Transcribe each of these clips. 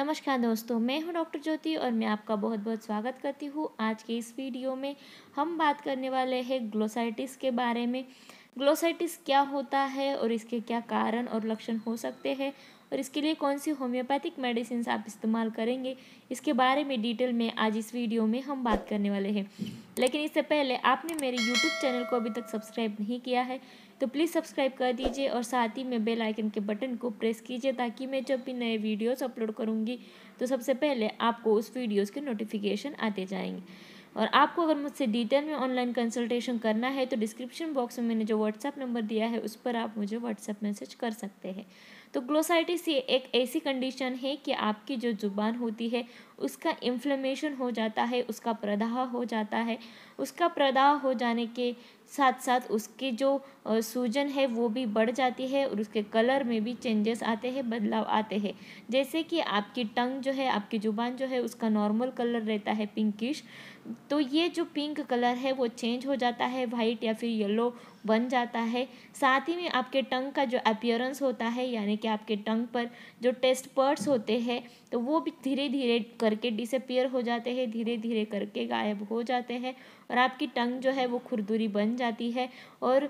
नमस्कार दोस्तों मैं हूं डॉक्टर ज्योति और मैं आपका बहुत बहुत स्वागत करती हूं आज के इस वीडियो में हम बात करने वाले हैं ग्लोसाइटिस के बारे में ग्लोसाइटिस क्या होता है और इसके क्या कारण और लक्षण हो सकते हैं और इसके लिए कौन सी होम्योपैथिक मेडिसिन आप इस्तेमाल करेंगे इसके बारे में डिटेल में आज इस वीडियो में हम बात करने वाले हैं लेकिन इससे पहले आपने मेरे यूट्यूब चैनल को अभी तक सब्सक्राइब नहीं किया है तो प्लीज़ सब्सक्राइब कर दीजिए और साथ ही में बेल आइकन के बटन को प्रेस कीजिए ताकि मैं जब भी नए वीडियोस अपलोड करूँगी तो सबसे पहले आपको उस वीडियोस के नोटिफिकेशन आते जाएंगे और आपको अगर मुझसे डिटेल में ऑनलाइन कंसल्टेशन करना है तो डिस्क्रिप्शन बॉक्स में मैंने जो व्हाट्सएप नंबर दिया है उस पर आप मुझे व्हाट्सएप मैसेज कर सकते हैं तो ग्लोसाइटिस ये एक ऐसी कंडीशन है कि आपकी जो जुबान होती है उसका इन्फ्लेमेशन हो जाता है उसका प्रदाह हो जाता है उसका प्रदाह हो जाने के साथ साथ उसके जो सूजन है वो भी बढ़ जाती है और उसके कलर में भी चेंजेस आते हैं बदलाव आते हैं जैसे कि आपकी टंग जो है आपकी ज़ुबान जो है उसका नॉर्मल कलर रहता है पिंकिश तो ये जो पिंक कलर है वो चेंज हो जाता है वाइट या फिर येलो बन जाता है साथ ही में आपके टंग का जो अपियरेंस होता है यानी कि आपके टंग पर जो टेस्ट पर्ट्स होते हैं तो वो भी धीरे धीरे करके डिसअपियर हो जाते हैं धीरे धीरे करके गायब हो जाते हैं और आपकी टंग जो है वो खुरदुरी बन जाती है और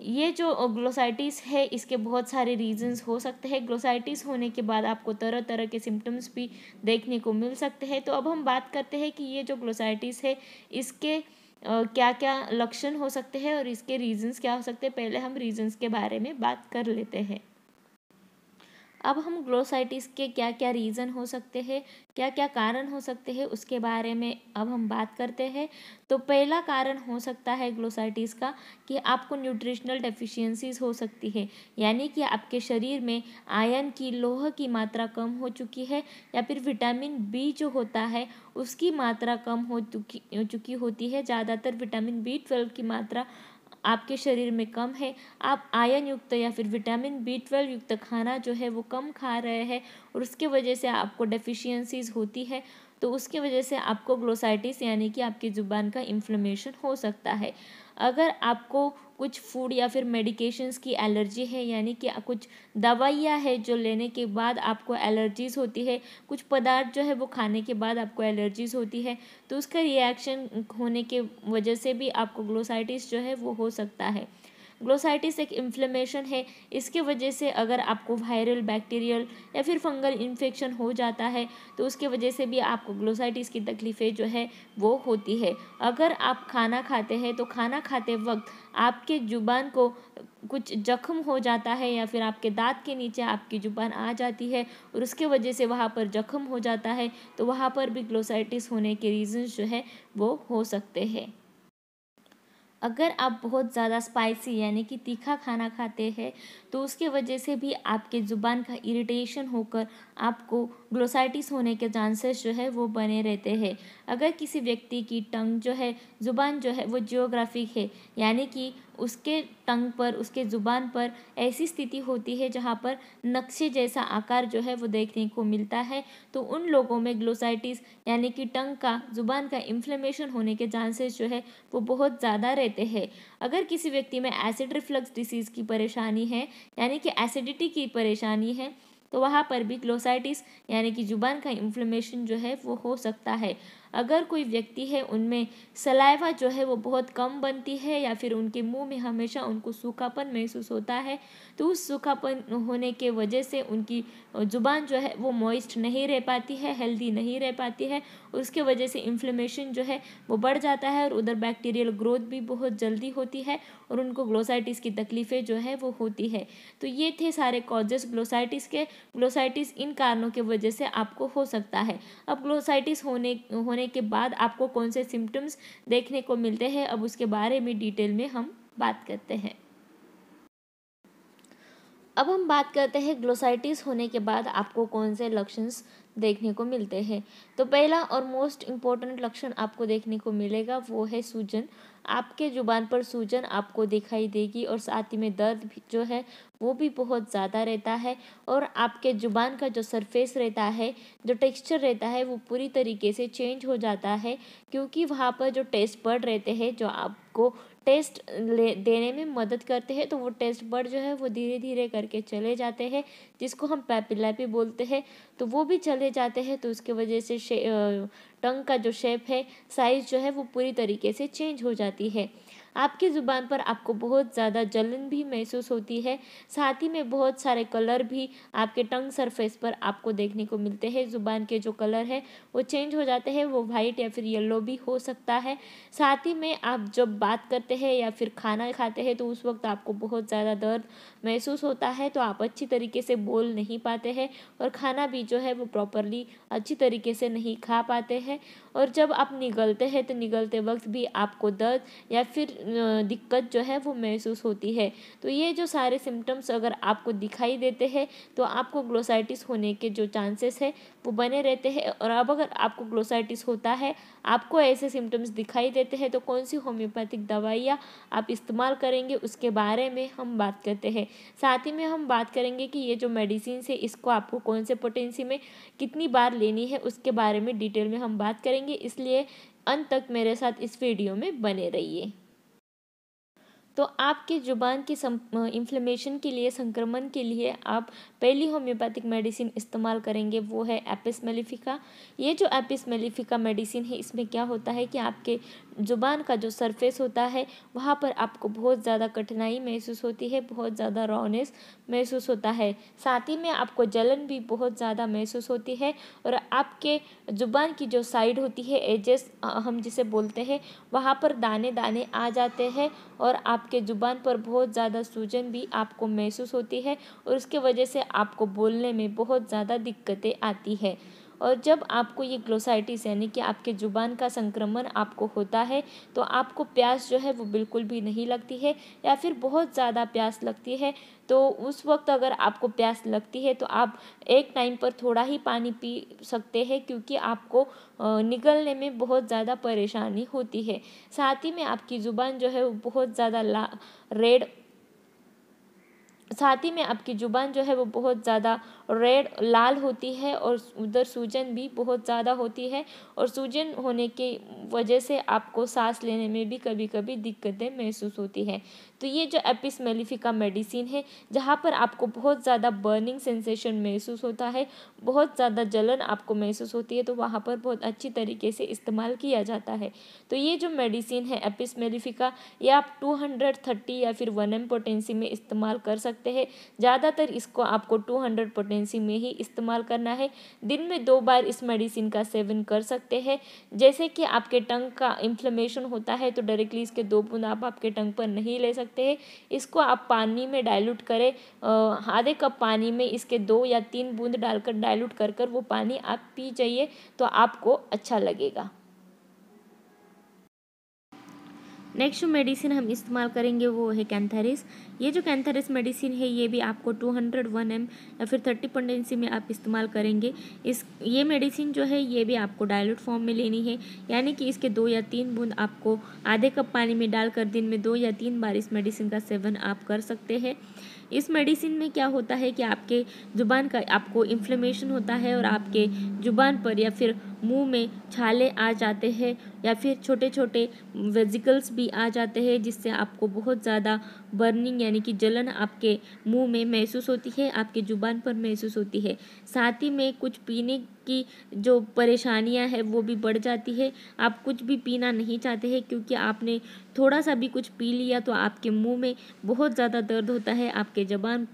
ये जो ग्लोसाइटिस है इसके बहुत सारे रीजंस हो सकते हैं ग्लोसाइटिस होने के बाद आपको तरह तरह के सिम्टम्स भी देखने को मिल सकते हैं तो अब हम बात करते हैं कि ये जो ग्लोसाइटिस है इसके क्या क्या लक्षण हो सकते हैं और इसके रीजंस क्या हो सकते हैं पहले हम रीजंस के बारे में बात कर लेते हैं अब हम ग्लोसाइटिस के क्या क्या रीज़न हो सकते हैं क्या क्या कारण हो सकते हैं उसके बारे में अब हम बात करते हैं तो पहला कारण हो सकता है ग्लोसाइटिस का कि आपको न्यूट्रिशनल डेफिशिएंसीज हो सकती है यानी कि आपके शरीर में आयन की लोह की मात्रा कम हो चुकी है या फिर विटामिन बी जो होता है उसकी मात्रा कम हो चुकी चुकी होती है ज़्यादातर विटामिन बी ट्वेल्व की मात्रा आपके शरीर में कम है आप आयन युक्त या फिर विटामिन बी ट्वेल्व युक्त खाना जो है वो कम खा रहे हैं और उसके वजह से आपको डेफिशिएंसीज होती है तो उसकी वजह से आपको ग्लोसाइटिस यानी कि आपकी ज़ुबान का इन्फ्लेमेशन हो सकता है अगर आपको कुछ फूड या फिर मेडिकेशंस की एलर्जी है यानी कि कुछ दवाइयाँ है जो लेने के बाद आपको एलर्जीज़ होती है कुछ पदार्थ जो है वो खाने के बाद आपको एलर्जीज़ होती है तो उसका रिएक्शन होने के वजह से भी आपको ग्लोसाइटिस जो है वो हो सकता है ग्लोसाइटिस एक इन्फ्लेमेशन है इसके वजह से अगर आपको वायरल बैक्टीरियल या फिर फंगल इन्फेक्शन हो जाता है तो उसके वजह से भी आपको ग्लोसाइटिस की तकलीफ़ें जो है वो होती है अगर आप खाना खाते हैं तो खाना खाते वक्त आपके जुबान को कुछ जख्म हो जाता है या फिर आपके दांत के नीचे आपकी जुबान आ जाती है और उसके वजह से वहाँ पर जख्म हो जाता है तो वहाँ पर भी ग्लोसाइटिस होने के रीज़न्स जो है वो हो सकते हैं अगर आप बहुत ज़्यादा स्पाइसी यानी कि तीखा खाना खाते हैं तो उसके वजह से भी आपके ज़ुबान का इरिटेशन होकर आपको ग्लोसाइटिस होने के चांसेस जो है वो बने रहते हैं अगर किसी व्यक्ति की टंग जो है ज़ुबान जो है वो जियोग्राफिक है यानी कि उसके टंग पर उसके ज़ुबान पर ऐसी स्थिति होती है जहाँ पर नक्शे जैसा आकार जो है वो देखने को मिलता है तो उन लोगों में ग्लोसाइटिस यानी कि टंग का ज़ुबान का इन्फ्लेमेशन होने के चांसेस जो है वो बहुत ज़्यादा रहते कहते हैं अगर किसी व्यक्ति में एसिड रिफ्लक्स डिसीज़ की परेशानी है यानी कि एसिडिटी की परेशानी है तो वहाँ पर भी क्लोसाइटिस यानी कि जुबान का इन्फ्लेमेशन जो है वो हो सकता है अगर कोई व्यक्ति है उनमें सलाइवा जो है वो बहुत कम बनती है या फिर उनके मुंह में हमेशा उनको सूखापन महसूस होता है तो उस सूखापन होने के वजह से उनकी ज़ुबान जो है वो मॉइस्ट नहीं रह पाती है हेल्दी नहीं रह पाती है उसके वजह से इन्फ्लेमेशन जो है वो बढ़ जाता है और उधर बैक्टीरियल ग्रोथ भी बहुत जल्दी होती है और उनको ग्लोसाइटिस की तकलीफ़ें जो है वो होती है तो ये थे सारे कॉजेस ग्लोसाइटिस के ग्लोसाइटिस इन कारणों के वजह से आपको हो सकता है अब ग्लोसाइटिस होने होने होने के बाद आपको कौन से सिम्टम्स देखने को मिलते हैं अब उसके बारे में डिटेल में हम बात करते हैं अब हम बात करते हैं ग्लोसाइटिस होने के बाद आपको कौन से लक्षण देखने को मिलते हैं तो पहला और मोस्ट इम्पॉर्टेंट लक्षण आपको देखने को मिलेगा वो है सूजन आपके ज़ुबान पर सूजन आपको दिखाई देगी और साथ ही में दर्द भी जो है वो भी बहुत ज़्यादा रहता है और आपके ज़ुबान का जो सरफेस रहता है जो टेक्सचर रहता है वो पूरी तरीके से चेंज हो जाता है क्योंकि वहाँ पर जो टेस्ट बर्ड रहते हैं जो आपको टेस्ट ले देने में मदद करते हैं तो वो टेस्ट बर्ड जो है वो धीरे धीरे करके चले जाते हैं जिसको हम पैपिलापी बोलते हैं तो वो भी चले जाते हैं तो उसके वजह से टंग का जो शेप है साइज़ जो है वो पूरी तरीके से चेंज हो जाती है आपकी ज़ुबान पर आपको बहुत ज़्यादा जलन भी महसूस होती है साथ ही में बहुत सारे कलर भी आपके टंग सरफेस पर आपको देखने को मिलते हैं ज़ुबान के जो कलर है वो चेंज हो जाते हैं वो वाइट या फिर येल्लो भी हो सकता है साथ ही में आप जब बात करते हैं या फिर खाना खाते हैं तो उस वक्त आपको बहुत ज़्यादा दर्द महसूस होता है तो आप अच्छी तरीके से बोल नहीं पाते हैं और खाना भी जो है वो प्रॉपरली अच्छी तरीके से नहीं खा पाते हैं और जब आप निगलते हैं तो निगलते वक्त भी आपको दर्द या फिर दिक्कत जो है वो महसूस होती है तो ये जो सारे सिम्टम्स अगर आपको दिखाई देते हैं तो आपको ग्लोसाइटिस होने के जो चांसेस है वो बने रहते हैं और अब अगर आपको ग्लोसाइटिस होता है आपको ऐसे सिम्टम्स दिखाई देते हैं तो कौन सी होम्योपैथिक दवाइयाँ आप इस्तेमाल करेंगे उसके बारे में हम बात करते हैं साथ ही में हम बात करेंगे कि ये जो मेडिसिन है इसको आपको कौन से पोटेंसी में कितनी बार लेनी है उसके बारे में डिटेल में हम बात करेंगे इसलिए अंत तक मेरे साथ इस वीडियो में बने रहिए तो आपके ज़ुबान की इन्फ्लेमेशन के लिए संक्रमण के लिए आप पहली होम्योपैथिक मेडिसिन इस्तेमाल करेंगे वो है एपिस मेलिफिका ये जो एपिस मेलिफिका मेडिसिन है इसमें क्या होता है कि आपके ज़ुबान का जो सरफेस होता है वहाँ पर आपको बहुत ज़्यादा कठिनाई महसूस होती है बहुत ज़्यादा रॉनेस महसूस होता है साथ ही में आपको जलन भी बहुत ज़्यादा महसूस होती है और आपके ज़ुबान की जो साइड होती है एजेस हम जिसे बोलते हैं वहाँ पर दाने दाने आ जाते हैं और आप आपके ज़ुबान पर बहुत ज़्यादा सूजन भी आपको महसूस होती है और उसके वजह से आपको बोलने में बहुत ज़्यादा दिक्कतें आती है और जब आपको ये ग्लोसाइटिस यानी कि आपके ज़ुबान का संक्रमण आपको होता है तो आपको प्यास जो है वो बिल्कुल भी नहीं लगती है या फिर बहुत ज़्यादा प्यास लगती है तो उस वक्त अगर आपको प्यास लगती है तो आप एक टाइम पर थोड़ा ही पानी पी सकते हैं क्योंकि आपको निकलने में बहुत ज़्यादा परेशानी होती है साथ ही में आपकी ज़ुबान जो है वो बहुत ज़्यादा ला रेड साथ ही में आपकी ज़ुबान जो है वो बहुत ज़्यादा रेड लाल होती है और उधर सूजन भी बहुत ज़्यादा होती है और सूजन होने के वजह से आपको सांस लेने में भी कभी कभी दिक्कतें महसूस होती है तो ये जो एपिस मेलिफिका मेडिसिन है जहाँ पर आपको बहुत ज़्यादा बर्निंग सेंसेशन महसूस होता है बहुत ज़्यादा जलन आपको महसूस होती है तो वहाँ पर बहुत अच्छी तरीके से इस्तेमाल किया जाता है तो ये जो मेडिसिन है एपिस मेलिफिका ये आप टू या फिर वन एम में इस्तेमाल कर सकते हैं ज़्यादातर इसको आपको टू पोटेंसी प्रेगनेंसी में ही इस्तेमाल करना है दिन में दो बार इस मेडिसिन का सेवन कर सकते हैं जैसे कि आपके टंग का इन्फ्लेमेशन होता है तो डायरेक्टली इसके दो बूंद आप आपके टंग पर नहीं ले सकते हैं इसको आप पानी में डायलूट करें आधे कप पानी में इसके दो या तीन बूंद डालकर डायलूट कर कर वो पानी आप पी जाइए तो आपको अच्छा लगेगा नेक्स्ट जो मेडिसिन हम इस्तेमाल करेंगे वो है कैंथेरिस ये जो कैंथेरिस मेडिसिन है ये भी आपको टू हंड्रेड वन एम या फिर थर्टी पंडेंसी में आप इस्तेमाल करेंगे इस ये मेडिसिन जो है ये भी आपको डायलूट फॉर्म में लेनी है यानी कि इसके दो या तीन बूंद आपको आधे कप पानी में डालकर दिन में दो या तीन बार इस मेडिसिन का सेवन आप कर सकते हैं इस मेडिसिन में क्या होता है कि आपके ज़ुबान का आपको इन्फ्लेमेशन होता है और आपके ज़ुबान पर या फिर मुंह में छाले आ जाते हैं या फिर छोटे छोटे वेजिकल्स भी आ जाते हैं जिससे आपको बहुत ज़्यादा बर्निंग यानी कि जलन आपके मुंह में महसूस होती है आपके ज़ुबान पर महसूस होती है साथ ही में कुछ पीने की जो परेशानियां हैं वो भी बढ़ जाती है आप कुछ भी पीना नहीं चाहते हैं क्योंकि आपने थोड़ा सा भी कुछ पी लिया तो आपके मुंह में बहुत ज़्यादा दर्द होता है आपके ज़बान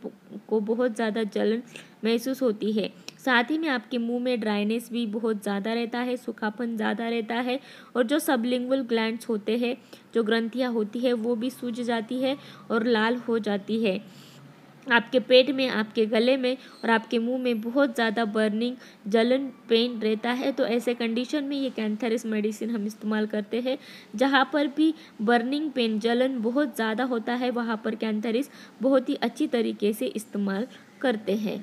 को बहुत ज़्यादा जलन महसूस होती है साथ ही में आपके मुंह में ड्राइनेस भी बहुत ज़्यादा रहता है सूखापन ज़्यादा रहता है और जो सबलिंगुअल ग्लैंड्स होते हैं जो ग्रंथियाँ होती है वो भी सूज जाती है और लाल हो जाती है आपके पेट में आपके गले में और आपके मुंह में बहुत ज़्यादा बर्निंग जलन पेन रहता है तो ऐसे कंडीशन में ये कैंथरिस मेडिसिन हम इस्तेमाल करते हैं जहाँ पर भी बर्निंग पेन जलन बहुत ज़्यादा होता है वहाँ पर कैंथरिस बहुत ही अच्छी तरीके से इस्तेमाल करते हैं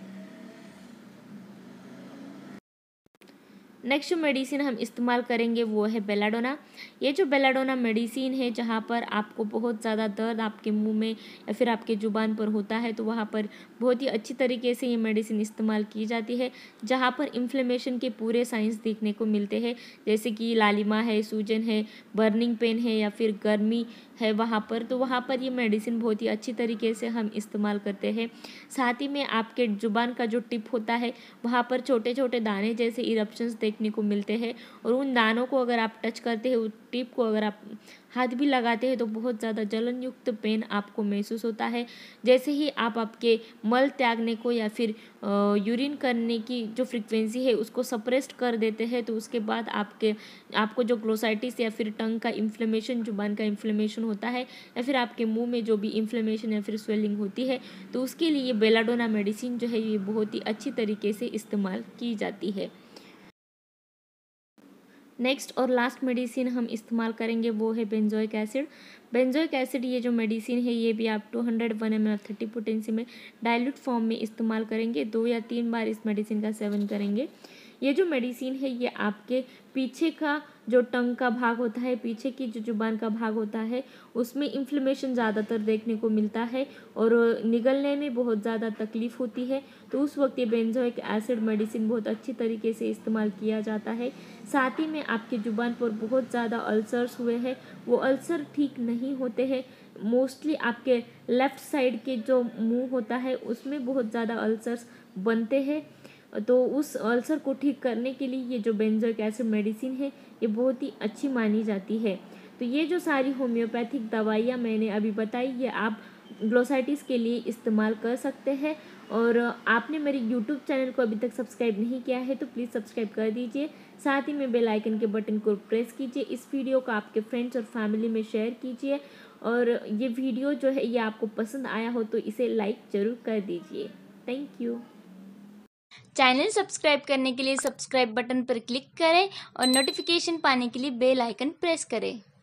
नेक्स्ट मेडिसिन हम इस्तेमाल करेंगे वो है बेलाडोना ये जो बेलाडोना मेडिसिन है जहाँ पर आपको बहुत ज़्यादा दर्द आपके मुंह में या फिर आपके ज़ुबान पर होता है तो वहाँ पर बहुत ही अच्छी तरीके से ये मेडिसिन इस्तेमाल की जाती है जहाँ पर इन्फ्लेमेशन के पूरे साइंस देखने को मिलते हैं जैसे कि लालिमा है सूजन है बर्निंग पेन है या फिर गर्मी है वहाँ पर तो वहाँ पर ये मेडिसिन बहुत ही अच्छी तरीके से हम इस्तेमाल करते हैं साथ ही में आपके ज़ुबान का जो टिप होता है वहाँ पर छोटे छोटे दाने जैसे इरप्शंस देखने को मिलते हैं और उन दानों को अगर आप टच करते हैं टिप को अगर आप हाथ भी लगाते हैं तो बहुत ज़्यादा जलनयुक्त पेन आपको महसूस होता है जैसे ही आप आपके मल त्यागने को या फिर यूरिन करने की जो फ्रिक्वेंसी है उसको सप्रेस्ड कर देते हैं तो उसके बाद आपके आपको जो ग्लोसाइटिस या फिर टंग का इन्फ्लेमेशन जुबान का इन्फ्लेमेशन होता है या फिर आपके मुँह में जो भी इन्फ्लेमेशन या फिर स्वेलिंग होती है तो उसके लिए बेलाडोना मेडिसिन जो है ये बहुत ही अच्छी तरीके से इस्तेमाल की जाती है नेक्स्ट और लास्ट मेडिसिन हम इस्तेमाल करेंगे वो है बेंजोइक एसिड बेंजोइक एसिड ये जो मेडिसिन है ये भी आप two hundred one M L thirty potency में डायल्यूट फॉर्म में इस्तेमाल करेंगे दो या तीन बार इस मेडिसिन का सेवन करेंगे ये जो मेडिसिन है ये आपके पीछे का जो टंग का भाग होता है पीछे की जो जुबान का भाग होता है उसमें इन्फ्लेमेशन ज़्यादातर देखने को मिलता है और निगलने में बहुत ज़्यादा तकलीफ़ होती है तो उस वक्त ये बेंजोइक एसिड मेडिसिन बहुत अच्छी तरीके से इस्तेमाल किया जाता है साथ ही में आपके जुबान पर बहुत ज़्यादा अल्सर्स हुए हैं वो अल्सर ठीक नहीं होते हैं मोस्टली आपके लेफ़्ट साइड के जो मुँह होता है उसमें बहुत ज़्यादा अल्सर्स बनते हैं तो उस अल्सर को ठीक करने के लिए ये जो बेंजोइक एसिड मेडिसिन है ये बहुत ही अच्छी मानी जाती है तो ये जो सारी होम्योपैथिक दवाइयाँ मैंने अभी बताई ये आप ग्लोसाइटिस के लिए इस्तेमाल कर सकते हैं और आपने मेरे यूट्यूब चैनल को अभी तक सब्सक्राइब नहीं किया है तो प्लीज़ सब्सक्राइब कर दीजिए साथ ही में बेल आइकन के बटन को प्रेस कीजिए इस वीडियो को आपके फ्रेंड्स और फैमिली में शेयर कीजिए और ये वीडियो जो है ये आपको पसंद आया हो तो इसे लाइक ज़रूर कर दीजिए थैंक यू चैनल सब्सक्राइब करने के लिए सब्सक्राइब बटन पर क्लिक करें और नोटिफिकेशन पाने के लिए बेल आइकन प्रेस करें